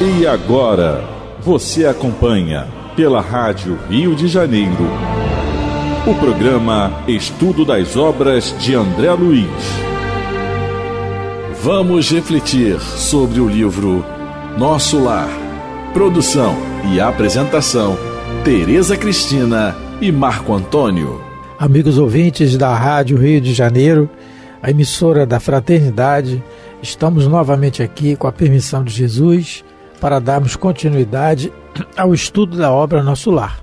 E agora, você acompanha pela Rádio Rio de Janeiro o programa Estudo das Obras de André Luiz. Vamos refletir sobre o livro Nosso Lar. Produção e apresentação: Tereza Cristina e Marco Antônio. Amigos ouvintes da Rádio Rio de Janeiro, a emissora da Fraternidade, estamos novamente aqui com a permissão de Jesus para darmos continuidade ao estudo da obra Nosso Lar.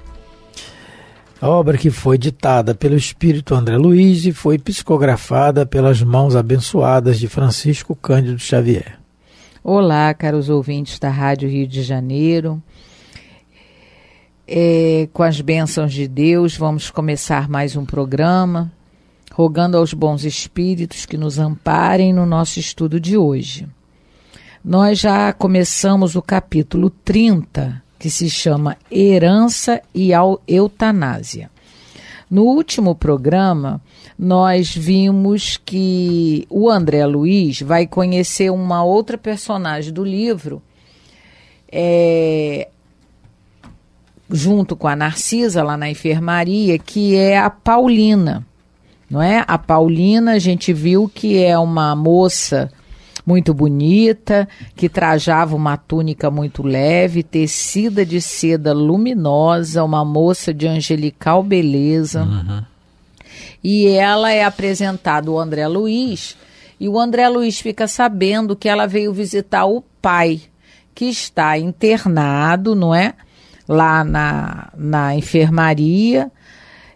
A obra que foi ditada pelo espírito André Luiz e foi psicografada pelas mãos abençoadas de Francisco Cândido Xavier. Olá, caros ouvintes da Rádio Rio de Janeiro. É, com as bênçãos de Deus, vamos começar mais um programa, rogando aos bons espíritos que nos amparem no nosso estudo de hoje. Nós já começamos o capítulo 30, que se chama Herança e Eutanásia. No último programa, nós vimos que o André Luiz vai conhecer uma outra personagem do livro, é, junto com a Narcisa, lá na enfermaria, que é a Paulina. Não é? A Paulina, a gente viu que é uma moça muito bonita, que trajava uma túnica muito leve, tecida de seda luminosa, uma moça de angelical beleza. Uhum. E ela é apresentada o André Luiz, e o André Luiz fica sabendo que ela veio visitar o pai, que está internado, não é? Lá na, na enfermaria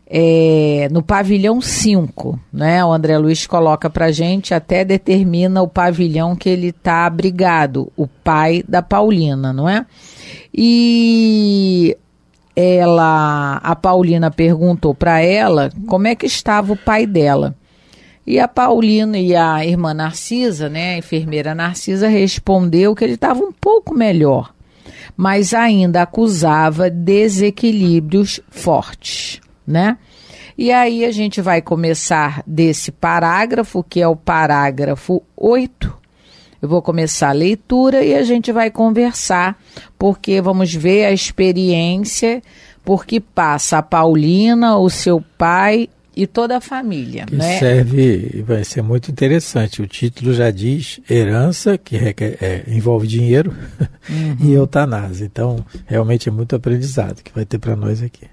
é, no pavilhão 5, né? O André Luiz coloca para gente, até determina o pavilhão que ele tá abrigado, o pai da Paulina, não é? E ela, a Paulina perguntou para ela como é que estava o pai dela. E a Paulina e a irmã Narcisa, né, a enfermeira Narcisa, respondeu que ele estava um pouco melhor, mas ainda acusava desequilíbrios fortes né? E aí a gente vai começar desse parágrafo, que é o parágrafo 8. Eu vou começar a leitura e a gente vai conversar, porque vamos ver a experiência porque passa a Paulina, o seu pai e toda a família. Que né? serve, vai ser muito interessante. O título já diz herança, que requer, é, é, envolve dinheiro, uhum. e eutanásia. Então, realmente é muito aprendizado que vai ter para nós aqui.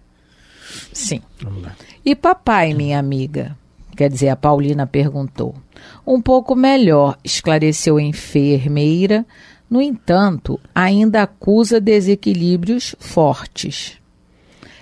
Sim. Vamos lá. E papai, minha amiga? Quer dizer, a Paulina perguntou. Um pouco melhor, esclareceu a enfermeira. No entanto, ainda acusa desequilíbrios fortes.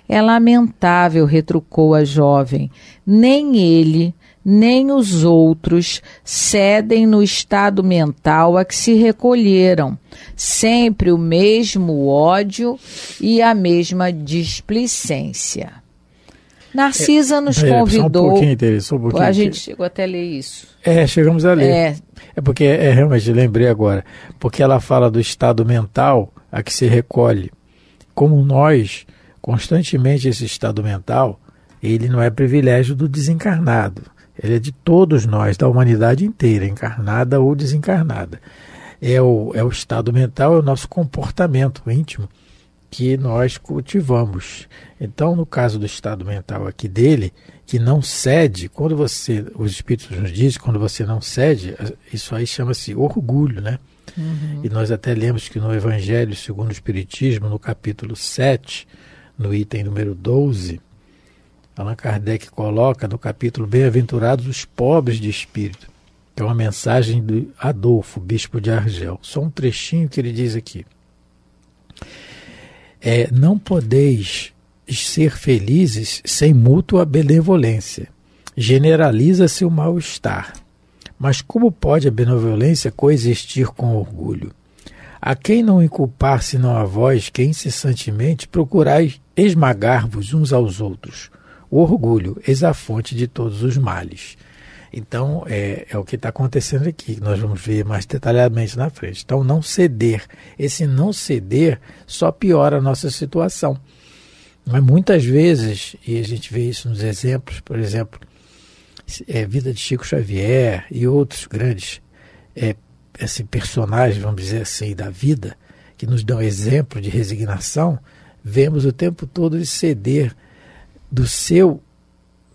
É lamentável, retrucou a jovem. Nem ele, nem os outros cedem no estado mental a que se recolheram, sempre o mesmo ódio e a mesma displicência. Narcisa é, nos convidou. Só um pouquinho, Tere, só um pouquinho. A gente chegou até a ler isso. É, chegamos a ler. É, é porque é, realmente lembrei agora, porque ela fala do estado mental a que se recolhe. Como nós, constantemente esse estado mental, ele não é privilégio do desencarnado ele é de todos nós, da humanidade inteira, encarnada ou desencarnada. É o, é o estado mental, é o nosso comportamento íntimo que nós cultivamos. Então, no caso do estado mental aqui dele, que não cede, quando você, os espíritos nos dizem, quando você não cede, isso aí chama-se orgulho, né? Uhum. E nós até lemos que no Evangelho segundo o Espiritismo, no capítulo 7, no item número 12, Allan Kardec coloca no capítulo Bem-aventurados os pobres de espírito, que é uma mensagem de Adolfo, bispo de Argel. Só um trechinho que ele diz aqui. É, não podeis ser felizes sem mútua benevolência. Generaliza-se o mal-estar. Mas como pode a benevolência coexistir com orgulho? A quem não inculpar senão a vós, que incessantemente procurais esmagar-vos uns aos outros? O orgulho, eis a fonte de todos os males. Então, é, é o que está acontecendo aqui, que nós vamos ver mais detalhadamente na frente. Então, não ceder. Esse não ceder só piora a nossa situação. Mas muitas vezes, e a gente vê isso nos exemplos, por exemplo, é, Vida de Chico Xavier e outros grandes é, assim, personagens, vamos dizer assim, da vida, que nos dão exemplo de resignação, vemos o tempo todo de ceder do seu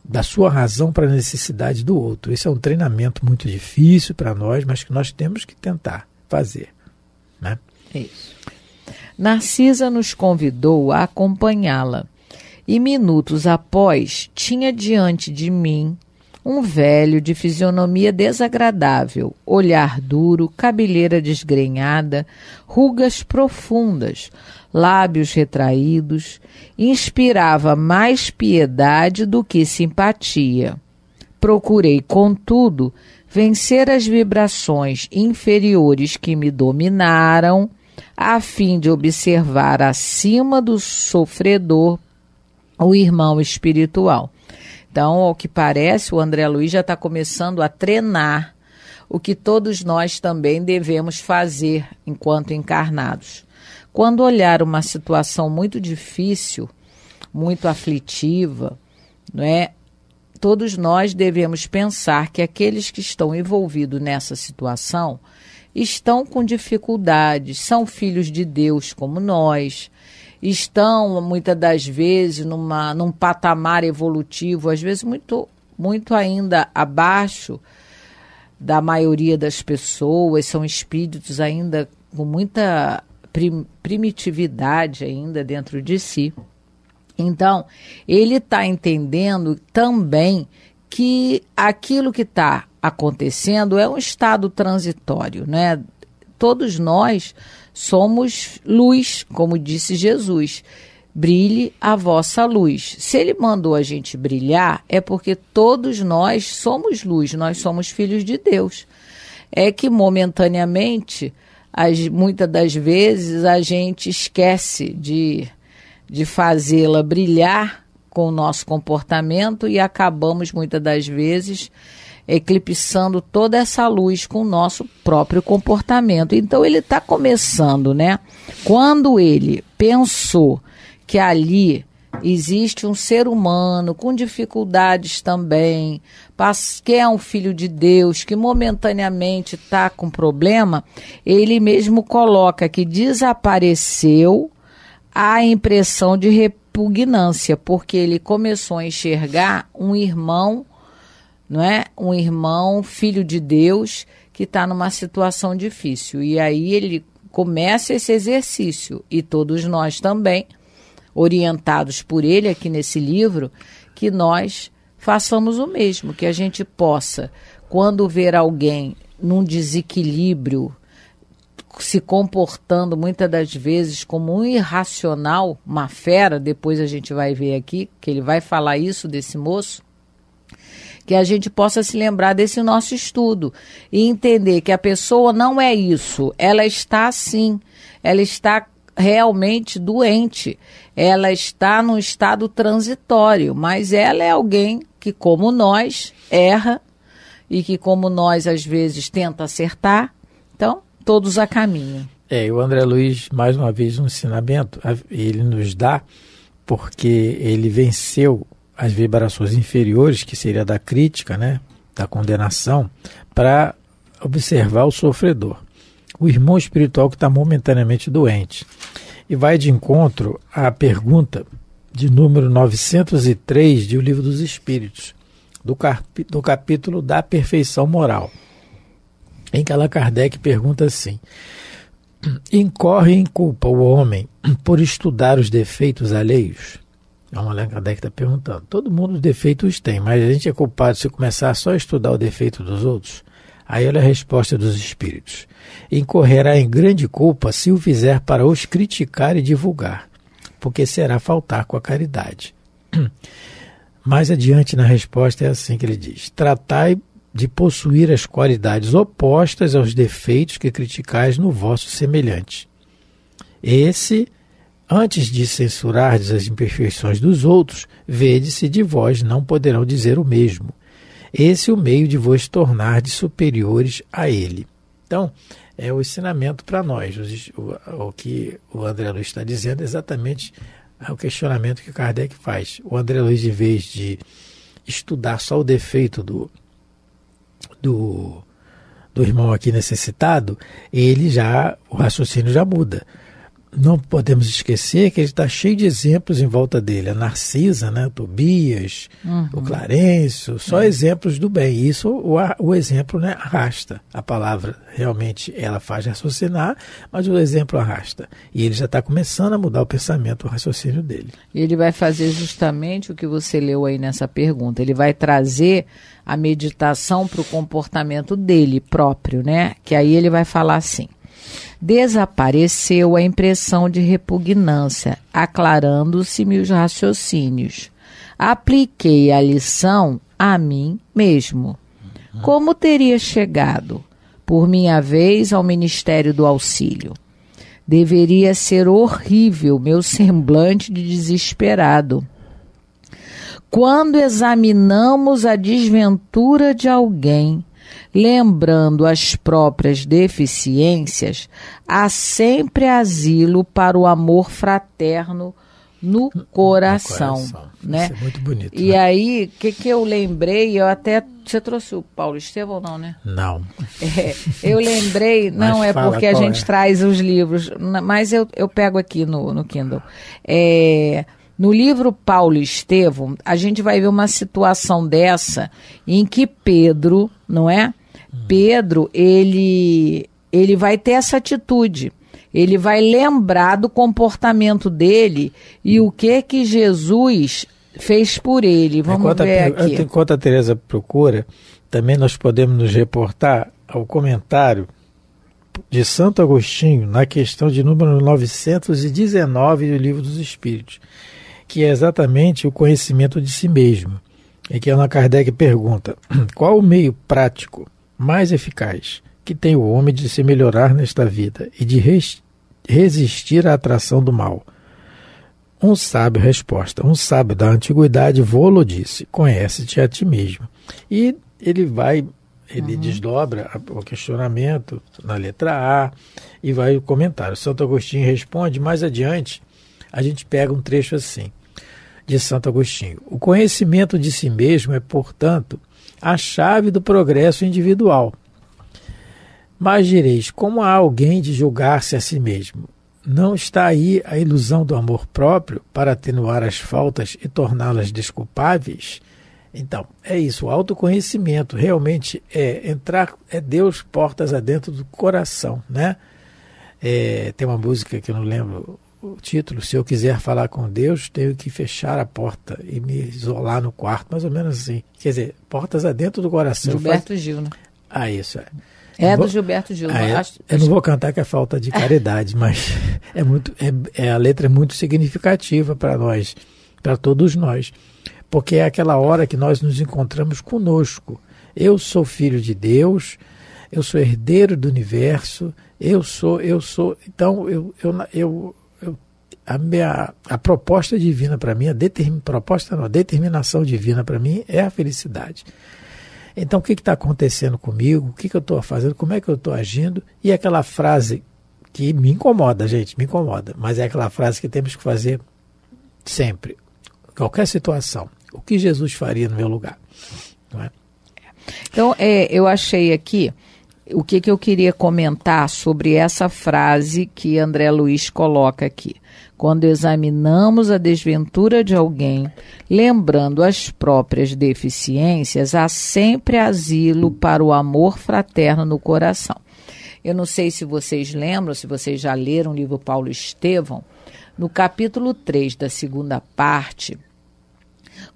da sua razão para a necessidade do outro. Esse é um treinamento muito difícil para nós, mas que nós temos que tentar fazer. Né? É isso. Narcisa nos convidou a acompanhá-la e minutos após tinha diante de mim um velho de fisionomia desagradável, olhar duro, cabeleira desgrenhada, rugas profundas, lábios retraídos, inspirava mais piedade do que simpatia. Procurei, contudo, vencer as vibrações inferiores que me dominaram, a fim de observar acima do sofredor o irmão espiritual. Então, ao que parece, o André Luiz já está começando a treinar o que todos nós também devemos fazer enquanto encarnados. Quando olhar uma situação muito difícil, muito aflitiva, não é? Todos nós devemos pensar que aqueles que estão envolvidos nessa situação estão com dificuldades, são filhos de Deus como nós, estão, muitas das vezes, numa, num patamar evolutivo, às vezes muito, muito ainda abaixo da maioria das pessoas, são espíritos ainda com muita prim primitividade ainda dentro de si. Então, ele está entendendo também que aquilo que está acontecendo é um estado transitório, né? Todos nós somos luz, como disse Jesus. Brilhe a vossa luz. Se ele mandou a gente brilhar, é porque todos nós somos luz, nós somos filhos de Deus. É que momentaneamente, as, muitas das vezes, a gente esquece de, de fazê-la brilhar com o nosso comportamento e acabamos, muitas das vezes, eclipsando toda essa luz com o nosso próprio comportamento. Então ele está começando, né? Quando ele pensou que ali existe um ser humano com dificuldades também, que é um filho de Deus, que momentaneamente está com problema, ele mesmo coloca que desapareceu a impressão de repugnância, porque ele começou a enxergar um irmão não é? Um irmão, filho de Deus, que está numa situação difícil. E aí ele começa esse exercício, e todos nós também, orientados por ele aqui nesse livro, que nós façamos o mesmo, que a gente possa, quando ver alguém num desequilíbrio, se comportando muitas das vezes como um irracional, uma fera, depois a gente vai ver aqui que ele vai falar isso desse moço, que a gente possa se lembrar desse nosso estudo e entender que a pessoa não é isso, ela está assim, ela está realmente doente, ela está num estado transitório, mas ela é alguém que, como nós, erra e que, como nós, às vezes tenta acertar. Então, todos a caminho. É, o André Luiz, mais uma vez, um ensinamento, ele nos dá, porque ele venceu as vibrações inferiores, que seria da crítica, né, da condenação, para observar o sofredor, o irmão espiritual que está momentaneamente doente. E vai de encontro à pergunta de número 903 de O Livro dos Espíritos, do, do capítulo da perfeição moral, em que Allan Kardec pergunta assim: Incorre em culpa o homem por estudar os defeitos alheios? Então, é Allan Kardec está perguntando. Todo mundo os defeitos tem, mas a gente é culpado se começar só a estudar o defeito dos outros? Aí olha a resposta dos espíritos. Incorrerá em grande culpa se o fizer para os criticar e divulgar, porque será faltar com a caridade. Mais adiante na resposta é assim que ele diz: Tratai de possuir as qualidades opostas aos defeitos que criticais no vosso semelhante. Esse Antes de censurardes as imperfeições dos outros, vede se de vós não poderão dizer o mesmo. Esse é o meio de vos tornardes superiores a ele. Então, é o ensinamento para nós. O, o, que o André Luiz está dizendo é exatamente o questionamento que Kardec faz. O André Luiz, em vez de estudar só o defeito do, do, do irmão aqui necessitado, ele já, o raciocínio já muda não podemos esquecer que ele está cheio de exemplos em volta dele. A Narcisa, né? Tobias, uhum. o Clarencio, só é. exemplos do bem. Isso o, o exemplo né, arrasta. A palavra realmente ela faz raciocinar, mas o exemplo arrasta. E ele já está começando a mudar o pensamento, o raciocínio dele. Ele vai fazer justamente o que você leu aí nessa pergunta. Ele vai trazer a meditação para o comportamento dele próprio, né? Que aí ele vai falar assim. Desapareceu a impressão de repugnância, aclarando-se meus raciocínios. Apliquei a lição a mim mesmo. Como teria chegado, por minha vez, ao Ministério do Auxílio? Deveria ser horrível meu semblante de desesperado. Quando examinamos a desventura de alguém, Lembrando as próprias deficiências, há sempre asilo para o amor fraterno no coração, no coração. né? Isso é muito bonito. E né? aí, o que, que eu lembrei, eu até você trouxe o Paulo Estevão não, né? Não. É, eu lembrei, não é porque a gente é. traz os livros, mas eu, eu pego aqui no, no Kindle. É, no livro Paulo e Estevam, a gente vai ver uma situação dessa em que Pedro, não é? Hum. Pedro, ele ele vai ter essa atitude. Ele vai lembrar do comportamento dele e hum. o que que Jesus fez por ele. É, Vamos enquanto ver a, aqui. Enquanto é, a Teresa procura, também nós podemos nos reportar ao comentário de Santo Agostinho na questão de número 919 do Livro dos Espíritos que é exatamente o conhecimento de si mesmo. É que Ana Kardec pergunta: qual o meio prático mais eficaz que tem o homem de se melhorar nesta vida e de res resistir à atração do mal? Um sábio resposta, um sábio da antiguidade Volo disse: conhece-te a ti mesmo. E ele vai, ele uhum. desdobra o questionamento na letra A e vai o Santo Agostinho responde mais adiante. A gente pega um trecho assim de Santo Agostinho. O conhecimento de si mesmo é, portanto, a chave do progresso individual. Mas direis, como há alguém de julgar-se a si mesmo? Não está aí a ilusão do amor próprio para atenuar as faltas e torná-las desculpáveis? Então, é isso, o autoconhecimento realmente é entrar, é Deus portas adentro do coração, né? É, tem uma música que eu não lembro o título, se eu quiser falar com Deus, tenho que fechar a porta e me isolar no quarto, mais ou menos assim. Quer dizer, portas adentro do coração. Gilberto faz... Gil, né? Ah, isso é. É vou... do Gilberto Gil. Ah, eu, é. acho... eu não vou cantar que é falta de caridade, mas é muito, é, é, a letra é muito significativa para nós, para todos nós, porque é aquela hora que nós nos encontramos conosco. Eu sou filho de Deus, eu sou herdeiro do universo, eu sou, eu sou. Então eu, eu, eu a, minha, a proposta divina para mim, a determin, proposta não, a determinação divina para mim é a felicidade. Então, o que está acontecendo comigo? O que, que eu estou fazendo? Como é que eu estou agindo? E aquela frase que me incomoda, gente, me incomoda, mas é aquela frase que temos que fazer sempre, qualquer situação. O que Jesus faria no meu lugar? É? Então, é, eu achei aqui o que, que eu queria comentar sobre essa frase que André Luiz coloca aqui. Quando examinamos a desventura de alguém, lembrando as próprias deficiências, há sempre asilo para o amor fraterno no coração. Eu não sei se vocês lembram, se vocês já leram o livro Paulo Estevão, no capítulo 3 da segunda parte,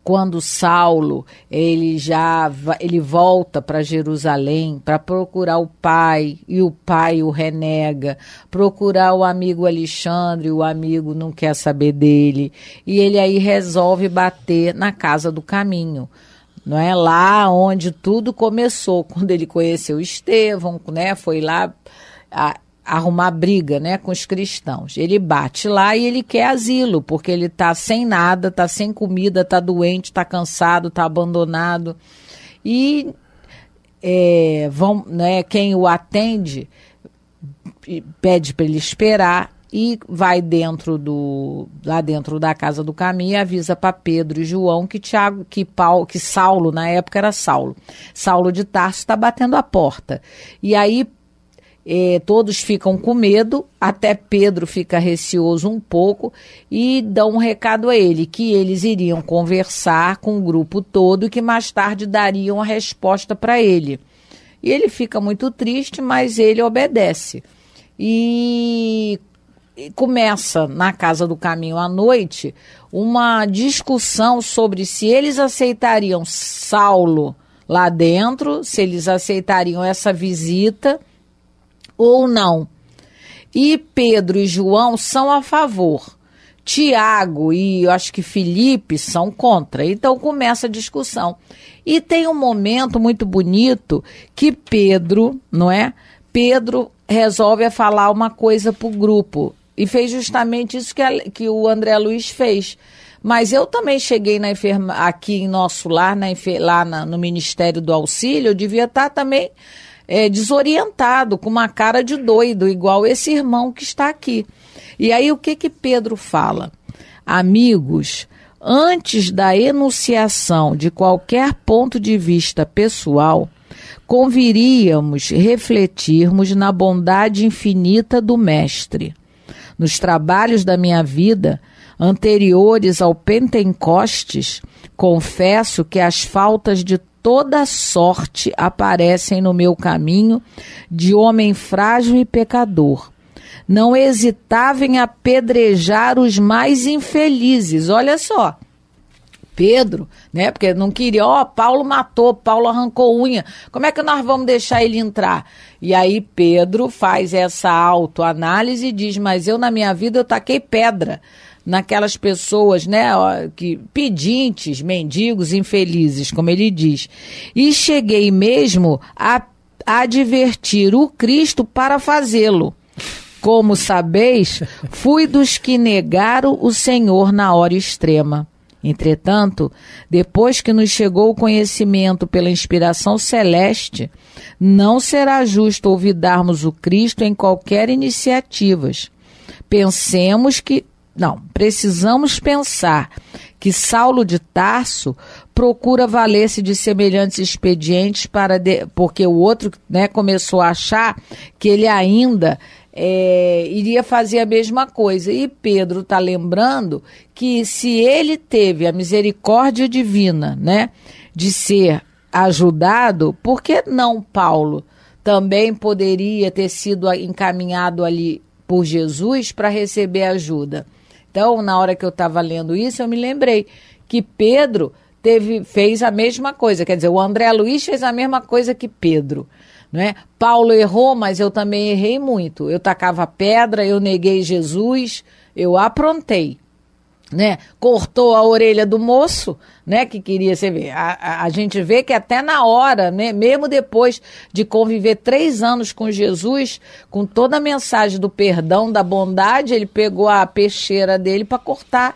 quando Saulo ele já ele volta para Jerusalém para procurar o pai e o pai o renega, procurar o amigo Alexandre, o amigo não quer saber dele e ele aí resolve bater na casa do caminho não é lá onde tudo começou quando ele conheceu Estevão, né? Foi lá a, arrumar briga, né, com os cristãos. Ele bate lá e ele quer asilo, porque ele tá sem nada, tá sem comida, tá doente, tá cansado, tá abandonado. E é, vão, né, quem o atende pede para ele esperar e vai dentro do lá dentro da casa do caminho avisa para Pedro e João que Tiago que Paulo que Saulo na época era Saulo Saulo de Tarso está batendo a porta e aí todos ficam com medo, até Pedro fica receoso um pouco e dá um recado a ele que eles iriam conversar com o grupo todo e que mais tarde dariam a resposta para ele. E ele fica muito triste, mas ele obedece. E começa na casa do caminho à noite uma discussão sobre se eles aceitariam Saulo lá dentro, se eles aceitariam essa visita ou não. E Pedro e João são a favor. Tiago e eu acho que Felipe são contra. Então começa a discussão. E tem um momento muito bonito que Pedro, não é? Pedro resolve falar uma coisa para o grupo. E fez justamente isso que, a, que o André Luiz fez. Mas eu também cheguei na enferma, aqui em nosso lar, na, lá na, no Ministério do Auxílio, eu devia estar tá também é, desorientado, com uma cara de doido, igual esse irmão que está aqui. E aí o que que Pedro fala? Amigos, antes da enunciação de qualquer ponto de vista pessoal, conviríamos refletirmos na bondade infinita do Mestre. Nos trabalhos da minha vida, anteriores ao Pentecostes, confesso que as faltas de toda sorte aparecem no meu caminho de homem frágil e pecador. Não hesitava em apedrejar os mais infelizes. Olha só. Pedro, né? Porque não queria, ó, oh, Paulo matou, Paulo arrancou unha. Como é que nós vamos deixar ele entrar? E aí Pedro faz essa autoanálise e diz: "Mas eu na minha vida eu taquei pedra" naquelas pessoas, né, que pedintes, mendigos, infelizes, como ele diz. E cheguei mesmo a advertir o Cristo para fazê-lo. Como sabeis, fui dos que negaram o Senhor na hora extrema. Entretanto, depois que nos chegou o conhecimento pela inspiração celeste, não será justo olvidarmos o Cristo em qualquer iniciativas. Pensemos que não, precisamos pensar que Saulo de Tarso procura valer-se de semelhantes expedientes para de, porque o outro né, começou a achar que ele ainda é, iria fazer a mesma coisa. E Pedro está lembrando que se ele teve a misericórdia divina, né, de ser ajudado, por que não Paulo também poderia ter sido encaminhado ali por Jesus para receber ajuda? Então, na hora que eu estava lendo isso, eu me lembrei que Pedro teve fez a mesma coisa, quer dizer, o André Luiz fez a mesma coisa que Pedro. Né? Paulo errou, mas eu também errei muito. Eu tacava pedra, eu neguei Jesus, eu aprontei né, cortou a orelha do moço, né, que queria, ser a, a, a, gente vê que até na hora, né, mesmo depois de conviver três anos com Jesus, com toda a mensagem do perdão, da bondade, ele pegou a peixeira dele para cortar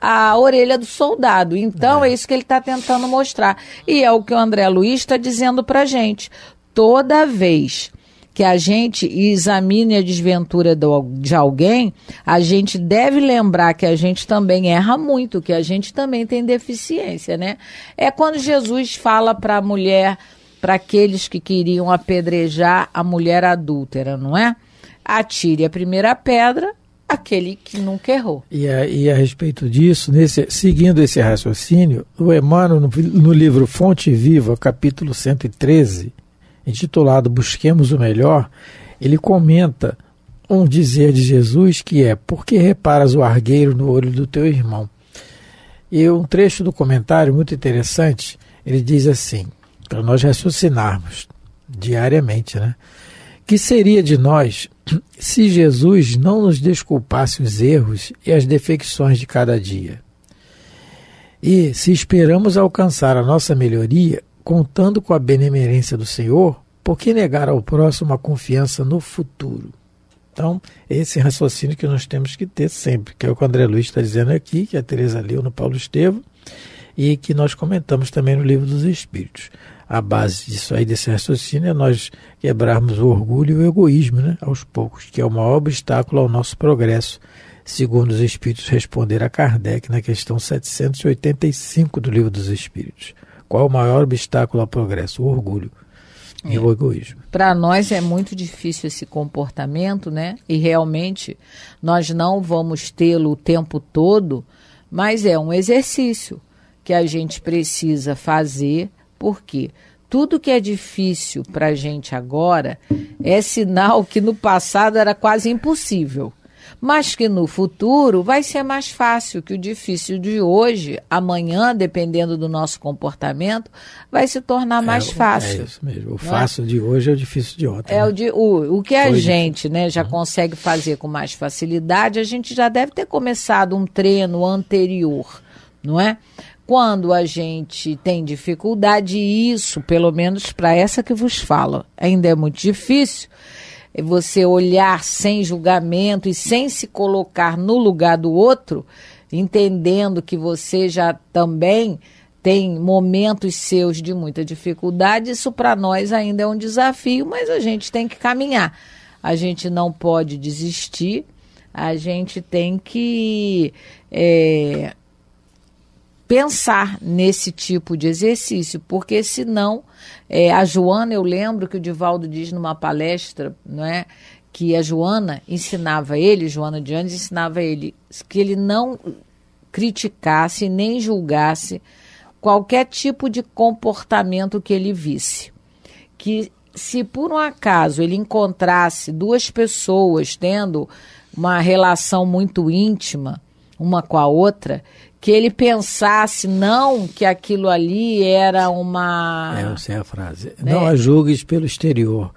a orelha do soldado. Então é, é isso que ele está tentando mostrar. E é o que o André Luiz está dizendo para gente. Toda vez que a gente examine a desventura do, de alguém, a gente deve lembrar que a gente também erra muito, que a gente também tem deficiência, né? É quando Jesus fala para a mulher, para aqueles que queriam apedrejar a mulher adúltera, não é? Atire a primeira pedra, aquele que nunca errou. E a, e a respeito disso, nesse, seguindo esse raciocínio, o Emmanuel, no, no livro Fonte Viva, capítulo 113, intitulado Busquemos o Melhor, ele comenta um dizer de Jesus que é: Por que reparas o argueiro no olho do teu irmão? E um trecho do comentário muito interessante, ele diz assim: para nós raciocinarmos diariamente, né? Que seria de nós se Jesus não nos desculpasse os erros e as defecções de cada dia? E se esperamos alcançar a nossa melhoria, contando com a benemerência do Senhor, por que negar ao próximo a confiança no futuro? Então, esse raciocínio que nós temos que ter sempre, que é o que o André Luiz está dizendo aqui, que a Teresa leu no Paulo Estevam, e que nós comentamos também no Livro dos Espíritos. A base disso aí, desse raciocínio, é nós quebrarmos o orgulho e o egoísmo né, aos poucos, que é o maior obstáculo ao nosso progresso, segundo os Espíritos responderam a Kardec na questão 785 do Livro dos Espíritos. Qual é o maior obstáculo ao progresso? O orgulho. É. E o egoísmo. Para nós é muito difícil esse comportamento, né? E realmente nós não vamos tê-lo o tempo todo, mas é um exercício que a gente precisa fazer, porque tudo que é difícil para a gente agora é sinal que no passado era quase impossível mas que no futuro vai ser mais fácil, que o difícil de hoje, amanhã, dependendo do nosso comportamento, vai se tornar é mais é, fácil. É isso mesmo. O né? fácil é? de hoje é o difícil de ontem. É né? o, de, o, o que a Foi gente né, já uhum. consegue fazer com mais facilidade, a gente já deve ter começado um treino anterior, não é? quando a gente tem dificuldade, isso, pelo menos para essa que vos falo, ainda é muito difícil, é você olhar sem julgamento e sem se colocar no lugar do outro, entendendo que você já também tem momentos seus de muita dificuldade, isso para nós ainda é um desafio, mas a gente tem que caminhar. A gente não pode desistir, a gente tem que é, pensar nesse tipo de exercício, porque senão é, a Joana, eu lembro que o Divaldo diz numa palestra, não é, que a Joana ensinava ele, Joana de Andes ensinava ele que ele não criticasse nem julgasse qualquer tipo de comportamento que ele visse, que se por um acaso ele encontrasse duas pessoas tendo uma relação muito íntima uma com a outra, que ele pensasse não que aquilo ali era uma. É, eu sei a frase. Né? Não a julgues pelo exterior.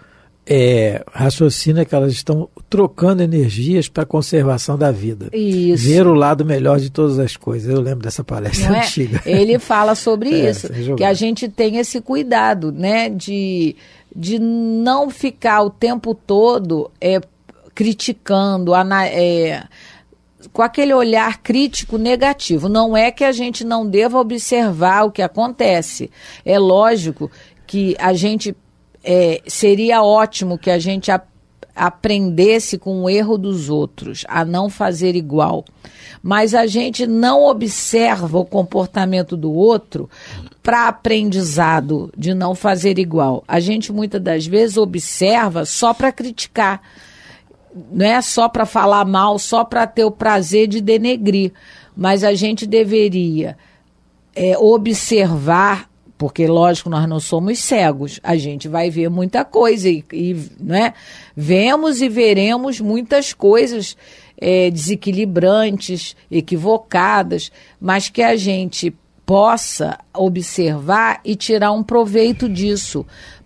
É, raciocina que elas estão trocando energias para a conservação da vida. Isso. Ver o lado melhor de todas as coisas. Eu lembro dessa palestra é? antiga. Ele fala sobre é, isso, que a gente tem esse cuidado, né, de, de não ficar o tempo todo é, criticando, ana, é, com aquele olhar crítico negativo. Não é que a gente não deva observar o que acontece. É lógico que a gente é, seria ótimo que a gente aprendesse com o erro dos outros a não fazer igual. Mas a gente não observa o comportamento do outro para aprendizado de não fazer igual. A gente muitas das vezes observa só para criticar não é só para falar mal, só para ter o prazer de denegrir, mas a gente deveria é, observar, porque lógico nós não somos cegos, a gente vai ver muita coisa e, e né, vemos e veremos muitas coisas é, desequilibrantes, equivocadas, mas que a gente possa observar e tirar um proveito disso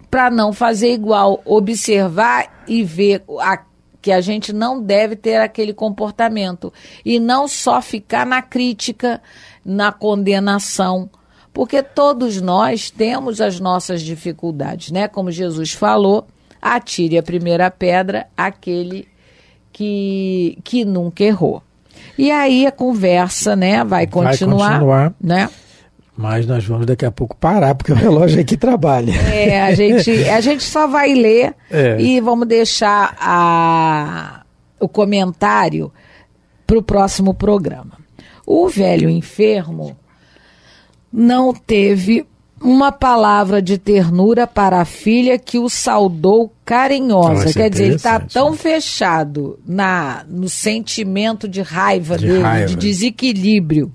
para não fazer igual, observar e ver a que a gente não deve ter aquele comportamento e não só ficar na crítica, na condenação, porque todos nós temos as nossas dificuldades, né? Como Jesus falou, atire a primeira pedra aquele que que nunca errou. E aí a conversa, né, vai continuar, vai continuar. né? Mas nós vamos daqui a pouco parar, porque o relógio aqui trabalha. É, a gente, a gente só vai ler é. e vamos deixar a, o comentário para o próximo programa. O velho enfermo não teve uma palavra de ternura para a filha que o saudou carinhosa. Ah, Quer dizer, ele está tão fechado na, no sentimento de raiva de dele, raiva. de desequilíbrio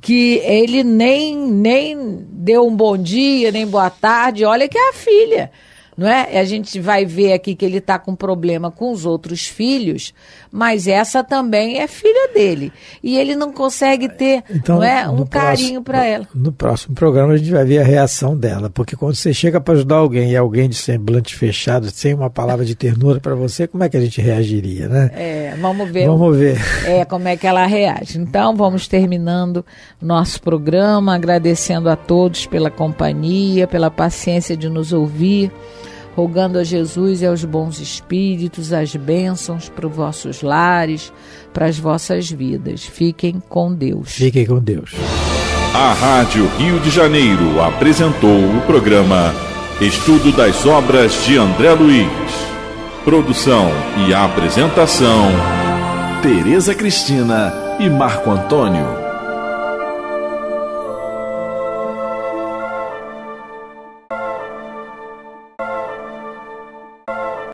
que ele nem, nem deu um bom dia, nem boa tarde. Olha que é a filha não é? A gente vai ver aqui que ele está com problema com os outros filhos, mas essa também é filha dele. E ele não consegue ter então, não é, um carinho para ela. No próximo programa a gente vai ver a reação dela, porque quando você chega para ajudar alguém e é alguém de semblante fechado, sem uma palavra de ternura para você, como é que a gente reagiria, né? É, vamos ver. Vamos ver. É, como é que ela reage. Então, vamos terminando nosso programa, agradecendo a todos pela companhia, pela paciência de nos ouvir rogando a Jesus e aos bons espíritos as bênçãos para os vossos lares, para as vossas vidas. Fiquem com Deus. Fiquem com Deus. A Rádio Rio de Janeiro apresentou o programa Estudo das Obras de André Luiz. Produção e apresentação: Tereza Cristina e Marco Antônio.